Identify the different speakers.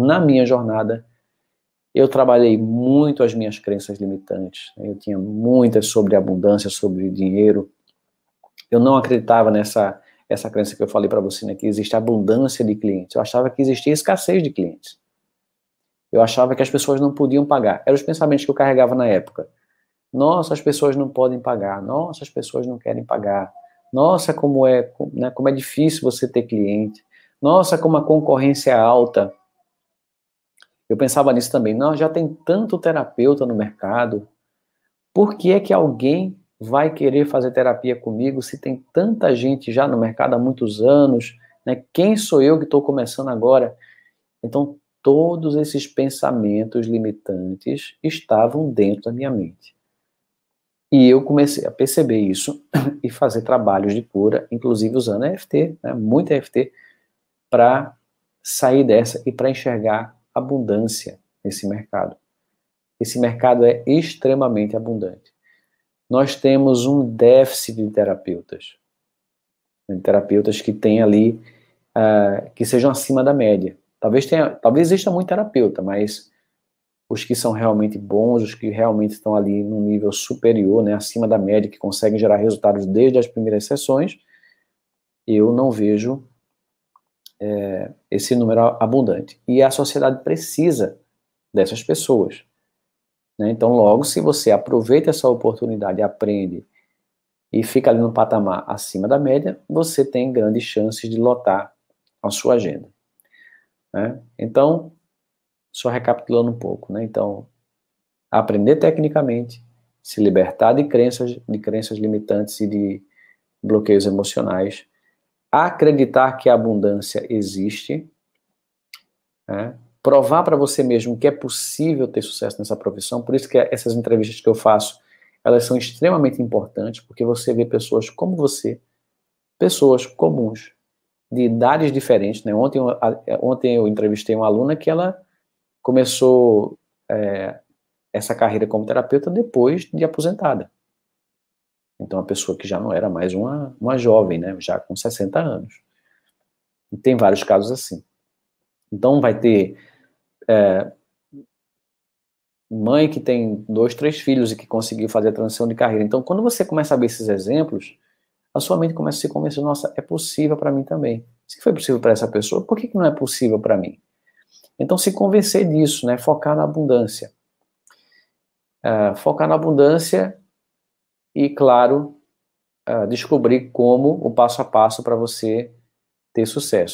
Speaker 1: na minha jornada, eu trabalhei muito as minhas crenças limitantes. Né? Eu tinha muitas sobre abundância, sobre dinheiro. Eu não acreditava nessa essa crença que eu falei para você, né, que existe abundância de clientes. Eu achava que existia escassez de clientes. Eu achava que as pessoas não podiam pagar. Eram os pensamentos que eu carregava na época. Nossa, as pessoas não podem pagar. Nossa, as pessoas não querem pagar. Nossa, como é, né, como é difícil você ter cliente. Nossa, como a concorrência é alta. Eu pensava nisso também. Não, já tem tanto terapeuta no mercado. Por que é que alguém vai querer fazer terapia comigo se tem tanta gente já no mercado há muitos anos? Né? Quem sou eu que estou começando agora? Então, todos esses pensamentos limitantes estavam dentro da minha mente. E eu comecei a perceber isso e fazer trabalhos de cura, inclusive usando EFT, né? muita EFT, para sair dessa e para enxergar abundância nesse mercado. Esse mercado é extremamente abundante. Nós temos um déficit de terapeutas. Né, de terapeutas que tem ali, uh, que sejam acima da média. Talvez, tenha, talvez exista muito terapeuta, mas os que são realmente bons, os que realmente estão ali no nível superior, né, acima da média, que conseguem gerar resultados desde as primeiras sessões, eu não vejo é, esse número abundante. E a sociedade precisa dessas pessoas. Né? Então, logo, se você aproveita essa oportunidade, aprende e fica ali no patamar acima da média, você tem grandes chances de lotar a sua agenda. Né? Então, só recapitulando um pouco, né? Então, aprender tecnicamente, se libertar de crenças, de crenças limitantes e de bloqueios emocionais, acreditar que a abundância existe, né? provar para você mesmo que é possível ter sucesso nessa profissão. Por isso que essas entrevistas que eu faço, elas são extremamente importantes, porque você vê pessoas como você, pessoas comuns, de idades diferentes. Né? Ontem, é, ontem eu entrevistei uma aluna que ela começou é, essa carreira como terapeuta depois de aposentada. Então, uma pessoa que já não era mais uma, uma jovem, né? já com 60 anos. E tem vários casos assim. Então, vai ter é, mãe que tem dois, três filhos e que conseguiu fazer a transição de carreira. Então, quando você começa a ver esses exemplos, a sua mente começa a se convencer: nossa, é possível para mim também. Se foi possível para essa pessoa, por que, que não é possível para mim? Então, se convencer disso, né? focar na abundância. É, focar na abundância e, claro, ah, descobrir como o passo a passo para você ter sucesso.